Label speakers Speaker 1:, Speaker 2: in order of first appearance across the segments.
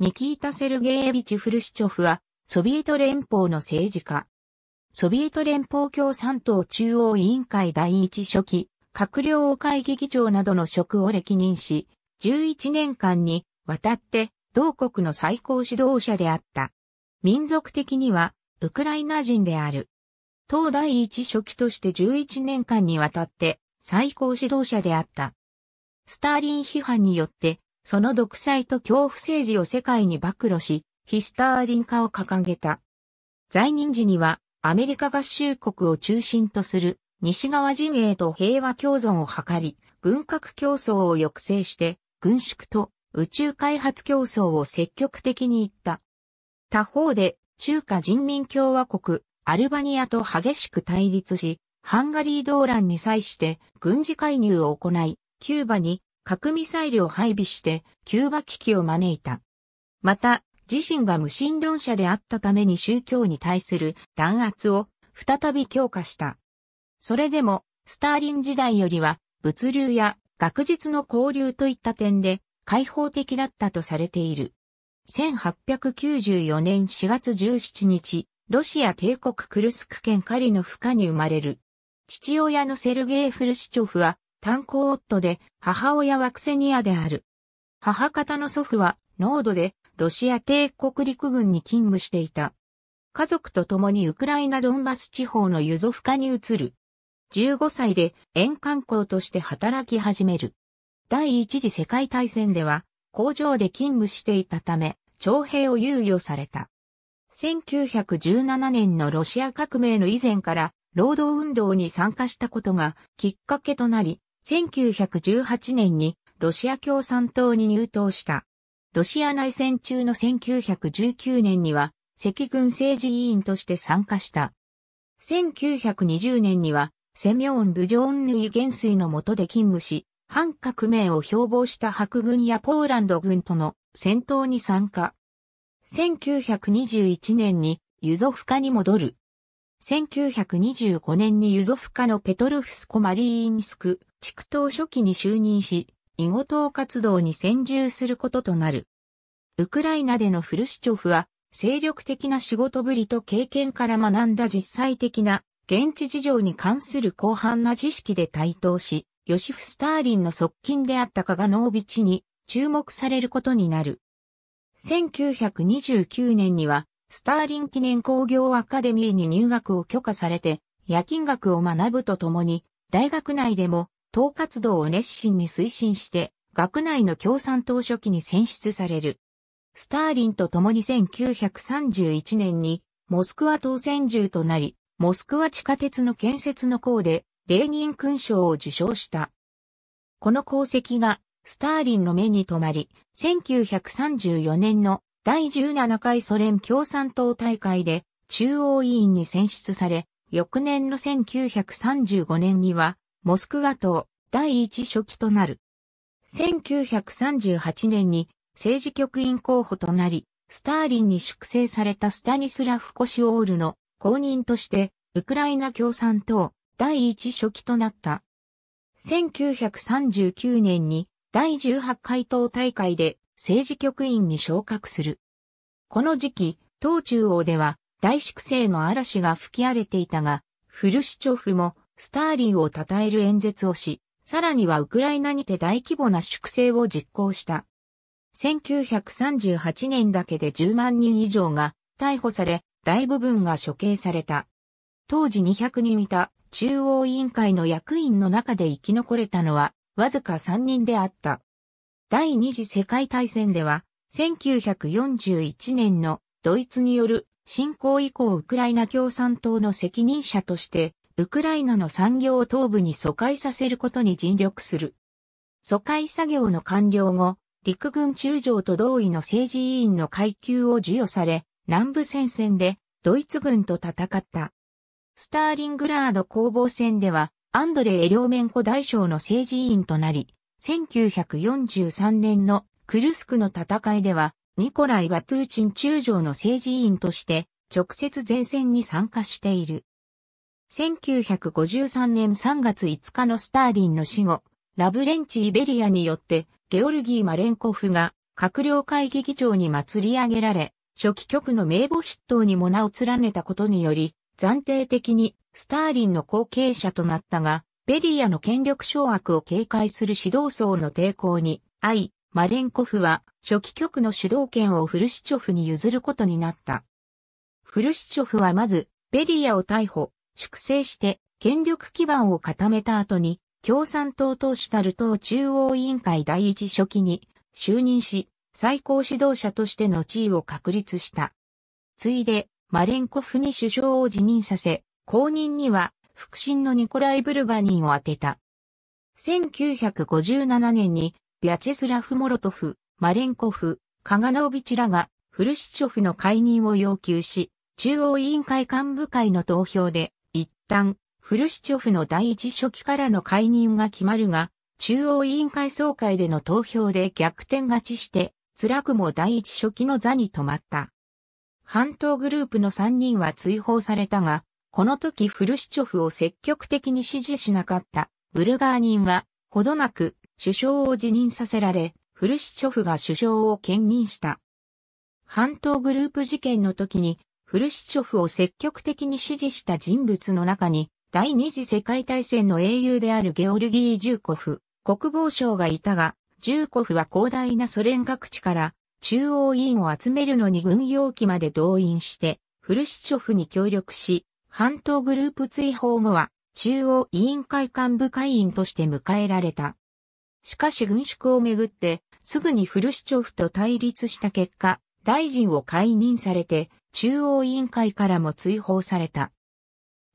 Speaker 1: ニキータ・セルゲーエビチ・フルシチョフは、ソビエト連邦の政治家。ソビエト連邦共産党中央委員会第一書記、閣僚会議議長などの職を歴任し、11年間にわたって同国の最高指導者であった。民族的には、ウクライナ人である。党第一書記として11年間にわたって最高指導者であった。スターリン批判によってその独裁と恐怖政治を世界に暴露し、ヒスターリン化を掲げた。在任時には、アメリカ合衆国を中心とする西側陣営と平和共存を図り、軍拡競争を抑制して、軍縮と宇宙開発競争を積極的に行った。他方で、中華人民共和国、アルバニアと激しく対立し、ハンガリー動乱に際して軍事介入を行い、キューバに核ミサイルを配備してキューバ危機を招いた。また、自身が無神論者であったために宗教に対する弾圧を再び強化した。それでも、スターリン時代よりは物流や学術の交流といった点で開放的だったとされている。1894年4月17日、ロシア帝国クルスク県カリノフカに生まれる。父親のセルゲイ・フルシチョフは炭鉱夫で、母親はクセニアである。母方の祖父は、ノードで、ロシア帝国陸軍に勤務していた。家族と共にウクライナドンバス地方のユゾフカに移る。15歳で沿観光として働き始める。第一次世界大戦では工場で勤務していたため、徴兵を猶予された。1917年のロシア革命の以前から労働運動に参加したことがきっかけとなり、1918年にロシア共産党に入党した。ロシア内戦中の1919年には赤軍政治委員として参加した。1920年にはセミョーン・ブジョーンヌイ元帥の下で勤務し、反革命を標榜した白軍やポーランド軍との戦闘に参加。1921年にユゾフカに戻る。1925年にユゾフカのペトルフスコ・マリーインスク、地区党初期に就任し、囲碁党活動に専従することとなる。ウクライナでのフルシチョフは、精力的な仕事ぶりと経験から学んだ実際的な現地事情に関する広範な知識で台頭し、ヨシフ・スターリンの側近であったカガノービチに注目されることになる。1929年には、スターリン記念工業アカデミーに入学を許可されて、夜勤学を学ぶとともに、大学内でも党活動を熱心に推進して、学内の共産党初期に選出される。スターリンと共に1931年にモスクワ当選中となり、モスクワ地下鉄の建設の功で、レーニン勲章を受賞した。この功績が、スターリンの目に留まり、1934年の第17回ソ連共産党大会で中央委員に選出され、翌年の1935年にはモスクワ島第一書記となる。1938年に政治局員候補となり、スターリンに粛清されたスタニスラフ・コシオールの後任として、ウクライナ共産党第一書記となった。1939年に第18回党大会で政治局員に昇格する。この時期、党中央では大粛清の嵐が吹き荒れていたが、フルシチョフもスターリンを称える演説をし、さらにはウクライナにて大規模な粛清を実行した。1938年だけで10万人以上が逮捕され、大部分が処刑された。当時200人いた中央委員会の役員の中で生き残れたのはわずか3人であった。第二次世界大戦では1941年のドイツによる侵攻以降ウクライナ共産党の責任者としてウクライナの産業を東部に疎開させることに尽力する。疎開作業の完了後、陸軍中将と同意の政治委員の階級を授与され、南部戦線でドイツ軍と戦った。スターリングラード攻防戦では、アンドレ・エリョーメンコ大将の政治委員となり、1943年のクルスクの戦いでは、ニコライ・バトゥーチン中将の政治委員として、直接前線に参加している。1953年3月5日のスターリンの死後、ラブレンチ・イベリアによって、ゲオルギー・マレンコフが閣僚会議議長に祭り上げられ、初期局の名簿筆頭にも名を連ねたことにより、暫定的にスターリンの後継者となったが、ベリアの権力掌握を警戒する指導層の抵抗に、あマレンコフは初期局の主導権をフルシチョフに譲ることになった。フルシチョフはまず、ベリアを逮捕、粛清して権力基盤を固めた後に、共産党党主たる党中央委員会第一書記に就任し、最高指導者としての地位を確立した。ついで、マレンコフに首相を辞任させ、後任には、腹心のニコライ・ブルガニンを当てた。1957年に、ビャチェスラフ・モロトフ、マレンコフ、カガノービチらが、フルシチョフの解任を要求し、中央委員会幹部会の投票で、旦、フルシチョフの第一書記からの解任が決まるが、中央委員会総会での投票で逆転勝ちして、辛くも第一書記の座に止まった。半島グループの3人は追放されたが、この時フルシチョフを積極的に支持しなかったブルガー人は、ほどなく首相を辞任させられ、フルシチョフが首相を兼任した。半島グループ事件の時にフルシチョフを積極的に支持した人物の中に、第二次世界大戦の英雄であるゲオルギー・ジューコフ、国防相がいたが、ジューコフは広大なソ連各地から中央委員を集めるのに軍用機まで動員して、フルシチョフに協力し、半島グループ追放後は中央委員会幹部会員として迎えられた。しかし軍縮をめぐって、すぐにフルシチョフと対立した結果、大臣を解任されて、中央委員会からも追放された。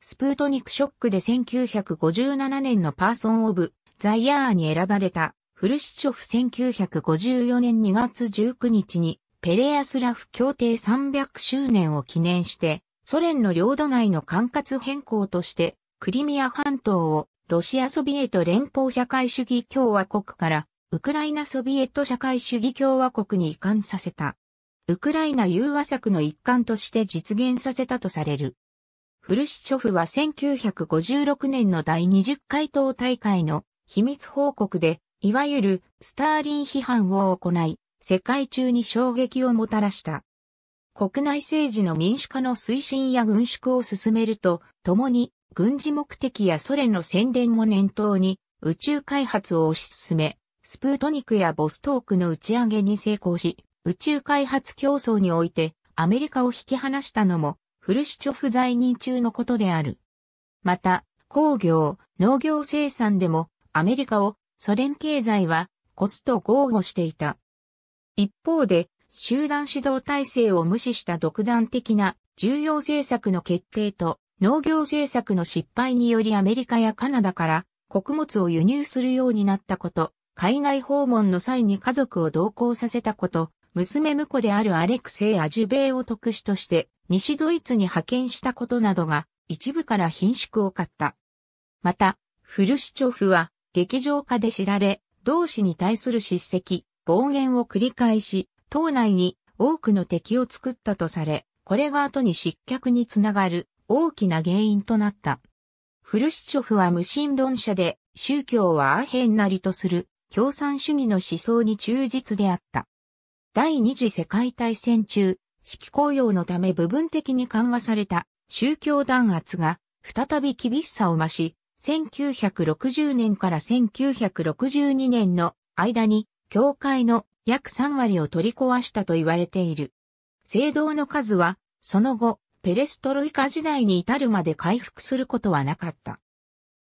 Speaker 1: スプートニクショックで1957年のパーソン・オブ・ザ・イヤーに選ばれたフルシチョフ1954年2月19日にペレアスラフ協定300周年を記念してソ連の領土内の管轄変更としてクリミア半島をロシアソビエト連邦社会主義共和国からウクライナソビエト社会主義共和国に移管させた。ウクライナ融和策の一環として実現させたとされる。フルシチョフは1956年の第20回党大会の秘密報告で、いわゆるスターリン批判を行い、世界中に衝撃をもたらした。国内政治の民主化の推進や軍縮を進めると、共に軍事目的やソ連の宣伝も念頭に宇宙開発を推し進め、スプートニクやボストークの打ち上げに成功し、宇宙開発競争においてアメリカを引き離したのもフルシチョフ在任中のことである。また、工業、農業生産でもアメリカをソ連経済はコスト豪語していた。一方で、集団指導体制を無視した独断的な重要政策の決定と農業政策の失敗によりアメリカやカナダから穀物を輸入するようになったこと、海外訪問の際に家族を同行させたこと、娘婿であるアレクセイ・アジュベイを特使として西ドイツに派遣したことなどが一部から品縮を買った。また、フルシチョフは劇場家で知られ、同志に対する叱責、暴言を繰り返し、党内に多くの敵を作ったとされ、これが後に失脚につながる大きな原因となった。フルシチョフは無神論者で、宗教はアヘンなりとする共産主義の思想に忠実であった。第二次世界大戦中、指揮公用のため部分的に緩和された宗教弾圧が再び厳しさを増し、1960年から1962年の間に教会の約3割を取り壊したと言われている。聖堂の数は、その後、ペレストロイカ時代に至るまで回復することはなかった。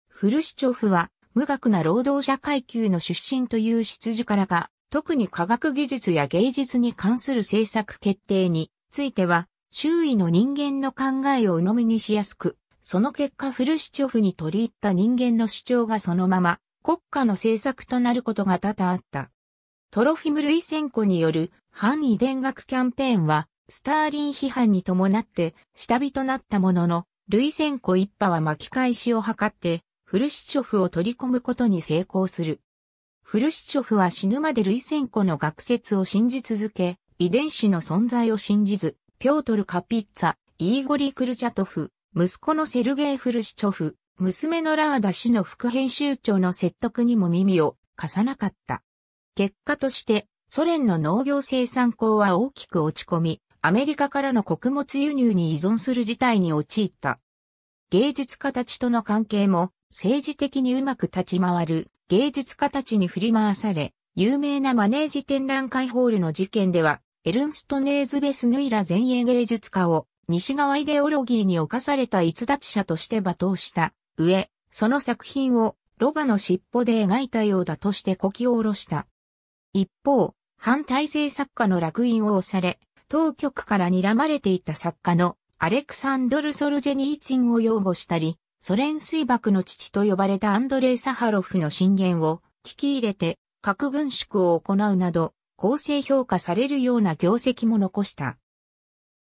Speaker 1: フルシチョフは、無学な労働者階級の出身という出自からが、特に科学技術や芸術に関する政策決定については、周囲の人間の考えを鵜呑みにしやすく、その結果フルシチョフに取り入った人間の主張がそのまま国家の政策となることが多々あった。トロフィム・ルイセンコによる反遺伝学キャンペーンは、スターリン批判に伴って下火となったものの、ルイセンコ一派は巻き返しを図って、フルシチョフを取り込むことに成功する。フルシチョフは死ぬまでルイセンコの学説を信じ続け、遺伝子の存在を信じず、ピョートル・カピッツァ、イーゴリ・ー・クルチャトフ、息子のセルゲイ・フルシチョフ、娘のラーダ氏の副編集長の説得にも耳を貸さなかった。結果として、ソ連の農業生産工は大きく落ち込み、アメリカからの穀物輸入に依存する事態に陥った。芸術家たちとの関係も政治的にうまく立ち回る芸術家たちに振り回され、有名なマネージ展覧会ホールの事件では、エルンストネーズ・ベスヌイラ前衛芸術家を西側イデオロギーに侵された逸脱者として罵倒した上、その作品をロバの尻尾で描いたようだとしてこき下ろした。一方、反体制作家の落印を押され、当局から睨まれていた作家のアレクサンドル・ソルジェニーチンを擁護したり、ソ連水爆の父と呼ばれたアンドレイ・サハロフの進言を聞き入れて核軍縮を行うなど、構成評価されるような業績も残した。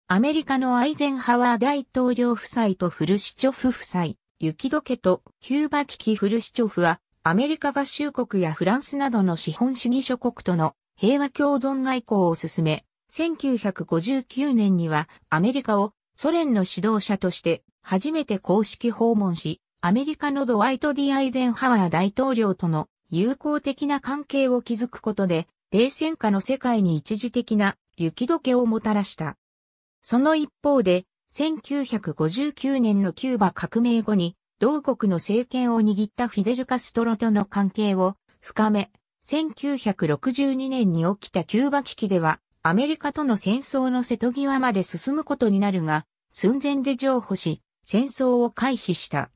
Speaker 1: アメリカのアイゼンハワー大統領夫妻とフルシチョフ夫妻、雪解けとキューバ危機フルシチョフは、アメリカ合衆国やフランスなどの資本主義諸国との平和共存外交を進め、1959年にはアメリカをソ連の指導者として初めて公式訪問し、アメリカのドワイト・ディ・アイゼンハワー大統領との友好的な関係を築くことで、冷戦下の世界に一時的な雪解けをもたらした。その一方で、1959年のキューバ革命後に、同国の政権を握ったフィデル・カストロとの関係を深め、1962年に起きたキューバ危機では、アメリカとの戦争の瀬戸際まで進むことになるが、寸前で譲歩し、戦争を回避した。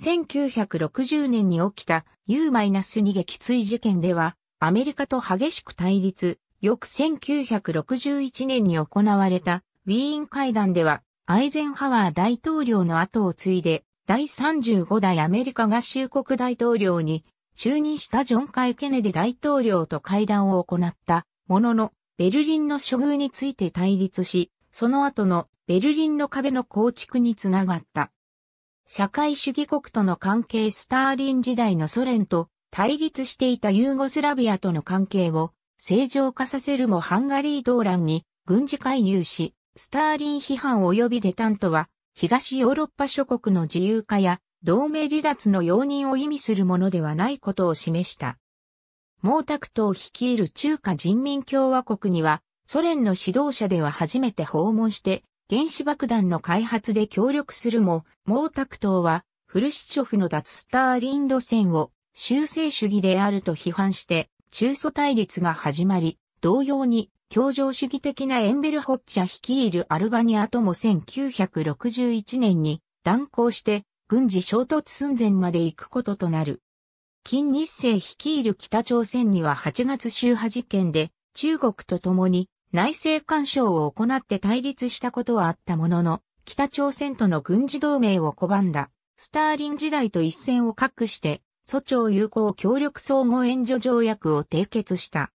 Speaker 1: 1960年に起きた U-2 撃墜事件では、アメリカと激しく対立、翌1961年に行われたウィーン会談では、アイゼンハワー大統領の後を継いで、第35代アメリカ合衆国大統領に就任したジョン・カイ・ケネディ大統領と会談を行ったものの、ベルリンの処遇について対立し、その後のベルリンの壁の構築につながった。社会主義国との関係スターリン時代のソ連と対立していたユーゴスラビアとの関係を正常化させるもハンガリー動乱に軍事介入し、スターリン批判及びデタントは東ヨーロッパ諸国の自由化や同盟離脱の容認を意味するものではないことを示した。毛沢東率いる中華人民共和国にはソ連の指導者では初めて訪問して原子爆弾の開発で協力するも、毛沢東は、フルシチョフの脱スターリン路線を修正主義であると批判して、中祖対立が始まり、同様に、協情主義的なエンベルホッチャ率いるアルバニアとも1961年に断交して、軍事衝突寸前まで行くこととなる。金日成率いる北朝鮮には8月周波事件で中国と共に内政干渉を行って対立したことはあったものの、北朝鮮との軍事同盟を拒んだ、スターリン時代と一線を画して、蘇朝友好協力相互援助条約を締結した。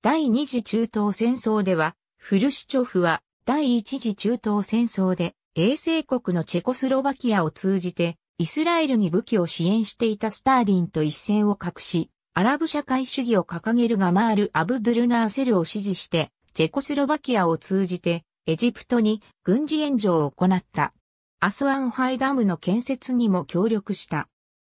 Speaker 1: 第二次中東戦争では、フルシチョフは第一次中東戦争で、衛星国のチェコスロバキアを通じて、イスラエルに武器を支援していたスターリンと一線を画し、アラブ社会主義を掲げるガマール・アブドゥルナーセルを支持して、チェコスロバキアを通じて、エジプトに軍事援助を行った。アスアンハイダムの建設にも協力した。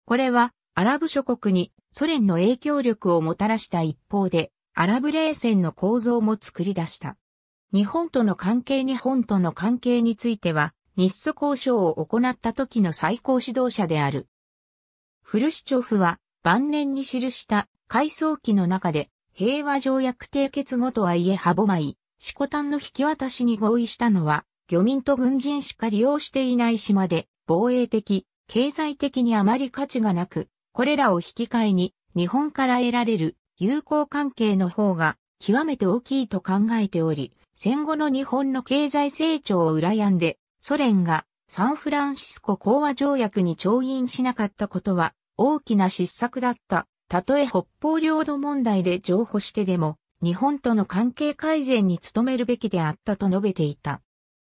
Speaker 1: これは、アラブ諸国にソ連の影響力をもたらした一方で、アラブ冷戦の構造も作り出した。日本との関係日本との関係については、日ソ交渉を行った時の最高指導者である。フルシチョフは晩年に記した回想記の中で平和条約締結後とはいえ歯舞マイ、シコの引き渡しに合意したのは、漁民と軍人しか利用していない島で、防衛的、経済的にあまり価値がなく、これらを引き換えに、日本から得られる友好関係の方が極めて大きいと考えており、戦後の日本の経済成長を羨んで、ソ連がサンフランシスコ講和条約に調印しなかったことは大きな失策だったたとえ北方領土問題で譲歩してでも、日本との関係改善に努めるべきであったと述べていた。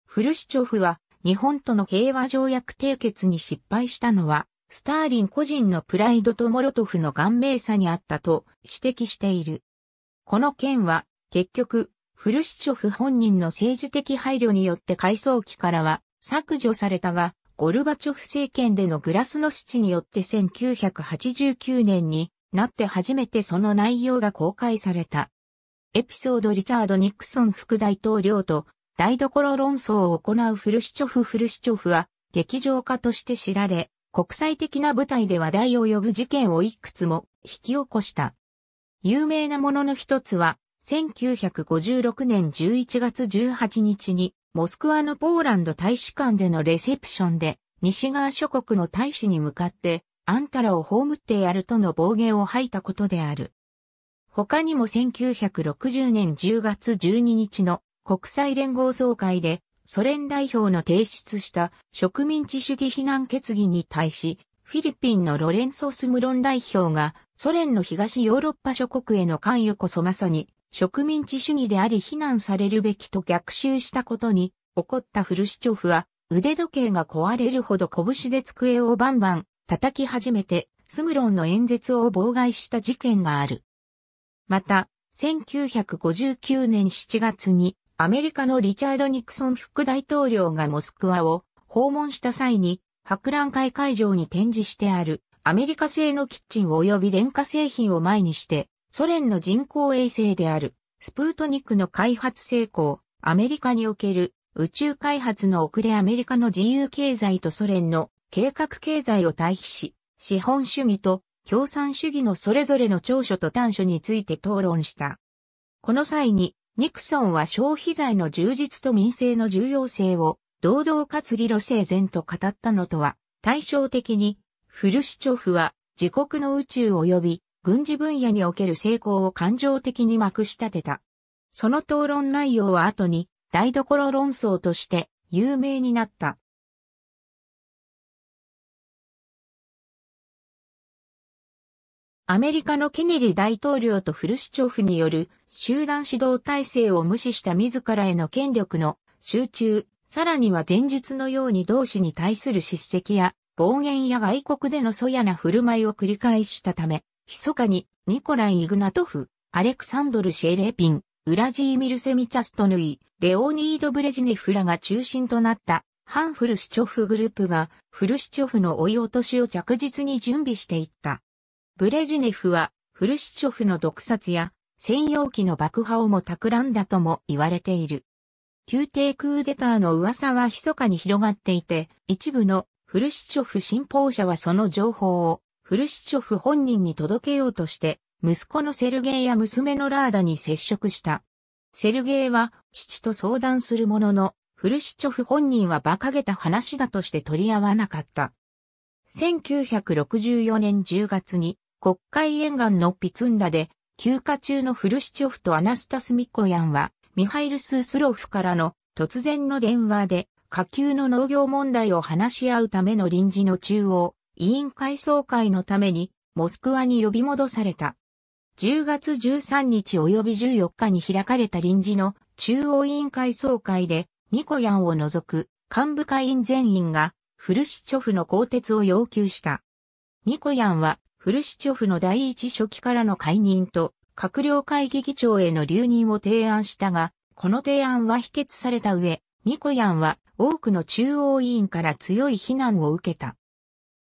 Speaker 1: フルシチョフは、日本との平和条約締結に失敗したのは、スターリン個人のプライドとモロトフの顔面差にあったと指摘している。この件は、結局、フルシチョフ本人の政治的配慮によって回想期からは削除されたが、ゴルバチョフ政権でのグラスノスチによって1989年になって初めてその内容が公開された。エピソードリチャード・ニクソン副大統領と台所論争を行うフルシチョフ・フルシチョフは劇場家として知られ、国際的な舞台で話題を呼ぶ事件をいくつも引き起こした。有名なものの一つは、1956年11月18日に、モスクワのポーランド大使館でのレセプションで、西側諸国の大使に向かって、あんたらを葬ってやるとの暴言を吐いたことである。他にも1960年10月12日の国際連合総会でソ連代表の提出した植民地主義非難決議に対し、フィリピンのロレンソスムロン代表がソ連の東ヨーロッパ諸国への関与こそまさに植民地主義であり非難されるべきと逆襲したことに怒ったフルシチョフは腕時計が壊れるほど拳で机をバンバン叩き始めて、スムロンの演説を妨害した事件がある。また、1959年7月に、アメリカのリチャード・ニクソン副大統領がモスクワを訪問した際に、博覧会会場に展示してある、アメリカ製のキッチン及び電化製品を前にして、ソ連の人工衛星である、スプートニクの開発成功、アメリカにおける宇宙開発の遅れアメリカの自由経済とソ連の計画経済を対比し、資本主義と共産主義のそれぞれの長所と短所について討論した。この際に、ニクソンは消費財の充実と民生の重要性を、堂々かつ理路整然と語ったのとは、対照的に、フルシチョフは、自国の宇宙及び、軍事分野における成功を感情的にまくし立てた。その討論内容は後に、台所論争として、有名になった。アメリカのケネディ大統領とフルシチョフによる集団指導体制を無視した自らへの権力の集中、さらには前日のように同志に対する叱責や暴言や外国でのそやな振る舞いを繰り返したため、密かにニコライ・イグナトフ、アレクサンドル・シェレピン、ウラジーミル・セミチャストヌイ、レオニード・ブレジネフらが中心となった反フルシチョフグループがフルシチョフの追い落としを着実に準備していった。ブレジネフは、フルシチョフの毒殺や、専用機の爆破をも企んだとも言われている。宮廷クーデターの噂は密かに広がっていて、一部のフルシチョフ信奉者はその情報をフルシチョフ本人に届けようとして、息子のセルゲイや娘のラーダに接触した。セルゲイは父と相談するものの、フルシチョフ本人は馬鹿げた話だとして取り合わなかった。1964年10月に国会沿岸のピツンダで、休暇中のフルシチョフとアナスタス・ミコヤンは、ミハイル・スースロフからの突然の電話で、下級の農業問題を話し合うための臨時の中央委員会総会のために、モスクワに呼び戻された。10月13日及び14日に開かれた臨時の中央委員会総会で、ミコヤンを除く幹部会員全員がフルシチョフの更迭を要求した。ミコヤンはフルシチョフの第一書記からの解任と、閣僚会議議長への留任を提案したが、この提案は否決された上、ミコヤンは多くの中央委員から強い非難を受けた。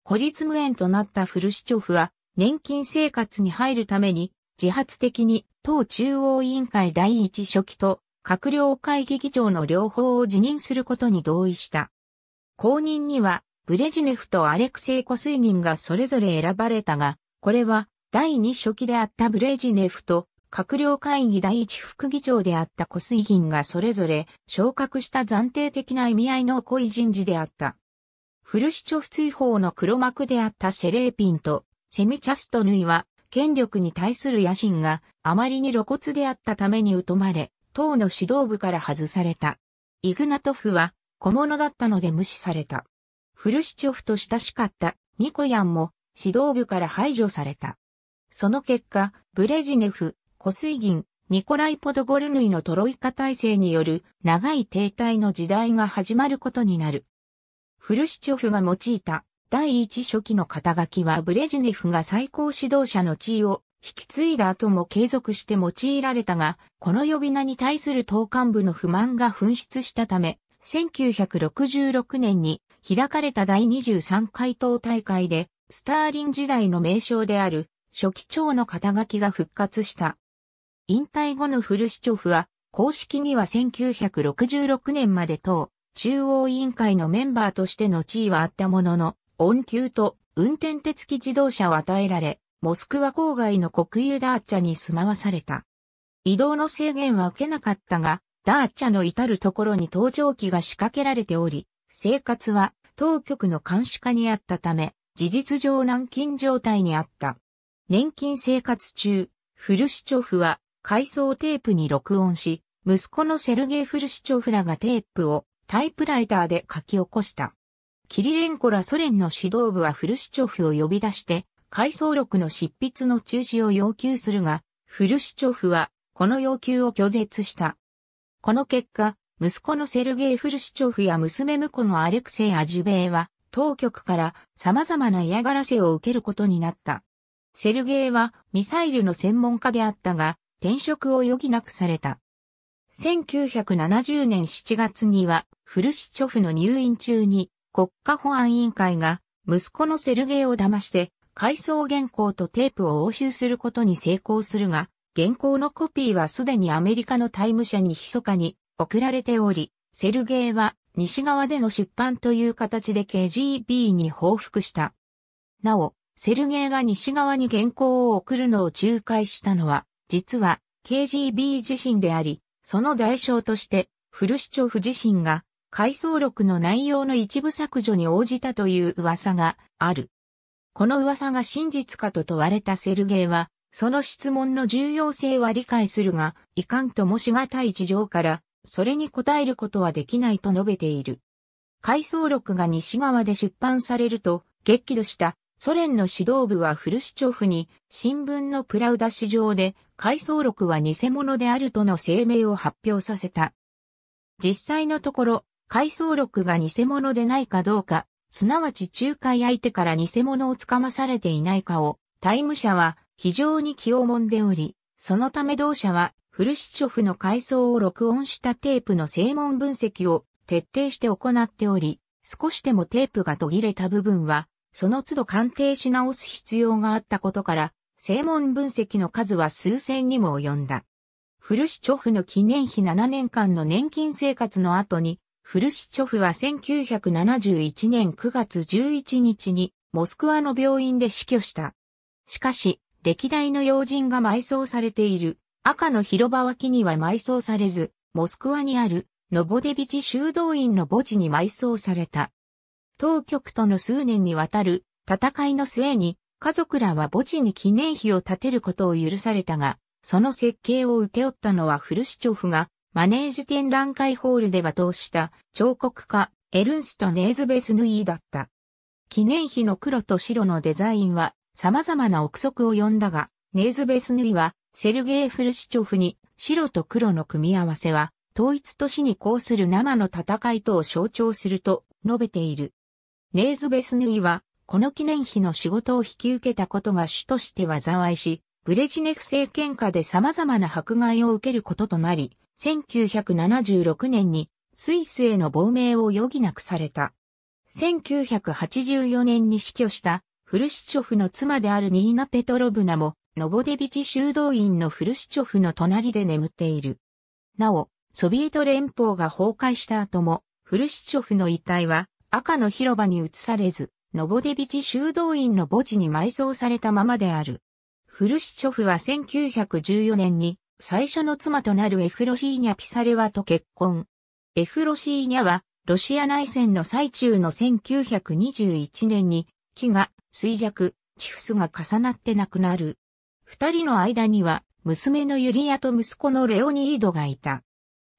Speaker 1: 孤立無縁となったフルシチョフは、年金生活に入るために、自発的に党中央委員会第一書記と閣僚会議議長の両方を辞任することに同意した。公認にはブレジネフとアレクセイ・コスイギンがそれぞれ選ばれたが、これは第二初期であったブレジネフと閣僚会議第一副議長であったコスイギンがそれぞれ昇格した暫定的な意味合いの濃い人事であった。フルシチョフ追放の黒幕であったシェレーピンとセミチャストヌイは権力に対する野心があまりに露骨であったために疎まれ、党の指導部から外された。イグナトフは小物だったので無視された。フルシチョフと親しかったミコヤンも指導部から排除された。その結果、ブレジネフ、コスイギン、ニコライ・ポドゴルヌイのトロイカ体制による長い停滞の時代が始まることになる。フルシチョフが用いた第一初期の肩書きはブレジネフが最高指導者の地位を引き継いだ後も継続して用いられたが、この呼び名に対する党幹部の不満が噴出したため、1966年に開かれた第23回党大会で、スターリン時代の名称である、初期長の肩書きが復活した。引退後のフルシチョフは、公式には1966年まで党、中央委員会のメンバーとしての地位はあったものの、恩給と運転手付き自動車を与えられ、モスクワ郊外の国有ダーチャに住まわされた。移動の制限は受けなかったが、ダーチャの至るところに搭乗機が仕掛けられており、生活は当局の監視下にあったため、事実上軟禁状態にあった。年金生活中、フルシチョフは回想テープに録音し、息子のセルゲイ・フルシチョフらがテープをタイプライターで書き起こした。キリレンコらソ連の指導部はフルシチョフを呼び出して、回想録の執筆の中止を要求するが、フルシチョフはこの要求を拒絶した。この結果、息子のセルゲイ・フルシチョフや娘婿のアレクセイ・アジュベイは、当局から様々な嫌がらせを受けることになった。セルゲイはミサイルの専門家であったが、転職を余儀なくされた。1970年7月には、フルシチョフの入院中に、国家保安委員会が、息子のセルゲイを騙して、回想原稿とテープを押収することに成功するが、原稿のコピーはすでにアメリカのタイム社に密かに送られており、セルゲイは西側での出版という形で KGB に報復した。なお、セルゲイが西側に原稿を送るのを仲介したのは、実は KGB 自身であり、その代償として、フルシチョフ自身が、回想録の内容の一部削除に応じたという噂がある。この噂が真実かと問われたセルゲイは、その質問の重要性は理解するが、いかんともしがたい事情から、それに応えることはできないと述べている。回想録が西側で出版されると、激怒したソ連の指導部はフルシチョフに新聞のプラウダ市場で回想録は偽物であるとの声明を発表させた。実際のところ、回想録が偽物でないかどうか、すなわち仲介相手から偽物をつかまされていないかを、タイム社は非常に気をもんでおり、そのため同社はフルシチョフの回想を録音したテープの正門分析を徹底して行っており、少しでもテープが途切れた部分は、その都度鑑定し直す必要があったことから、正門分析の数は数千にも及んだ。フルシチョフの記念碑7年間の年金生活の後に、フルシチョフは1971年9月11日にモスクワの病院で死去した。しかし、歴代の要人が埋葬されている赤の広場脇には埋葬されず、モスクワにあるノボデビチ修道院の墓地に埋葬された。当局との数年にわたる戦いの末に家族らは墓地に記念碑を建てることを許されたが、その設計を請け負ったのはフルシチョフがマネージ展覧会ホールで罵倒した彫刻家エルンスト・ネーズベスヌイーだった。記念碑の黒と白のデザインは様々な憶測を呼んだが、ネーズベスヌイはセルゲイ・フルシチョフに白と黒の組み合わせは統一都市に抗する生の戦いとを象徴すると述べている。ネーズベスヌイはこの記念碑の仕事を引き受けたことが主として災いし、ブレジネフ政権下で様々な迫害を受けることとなり、1976年にスイスへの亡命を余儀なくされた。1984年に死去したフルシチョフの妻であるニーナ・ペトロブナもノボデビチ修道院のフルシチョフの隣で眠っている。なお、ソビエト連邦が崩壊した後も、フルシチョフの遺体は赤の広場に移されず、ノボデビチ修道院の墓地に埋葬されたままである。フルシチョフは1914年に最初の妻となるエフロシーニャ・ピサレワと結婚。エフロシーニャはロシア内戦の最中の1921年に木が衰弱、チフスが重なって亡くなる。二人の間には、娘のユリアと息子のレオニードがいた。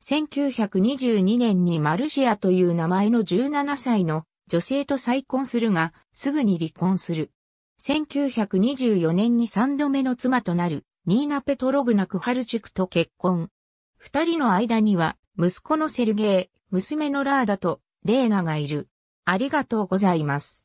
Speaker 1: 1922年にマルシアという名前の17歳の女性と再婚するが、すぐに離婚する。1924年に3度目の妻となる、ニーナ・ペトロブナ・クハルチュクと結婚。二人の間には、息子のセルゲイ、娘のラーダと、レーナがいる。ありがとうございます。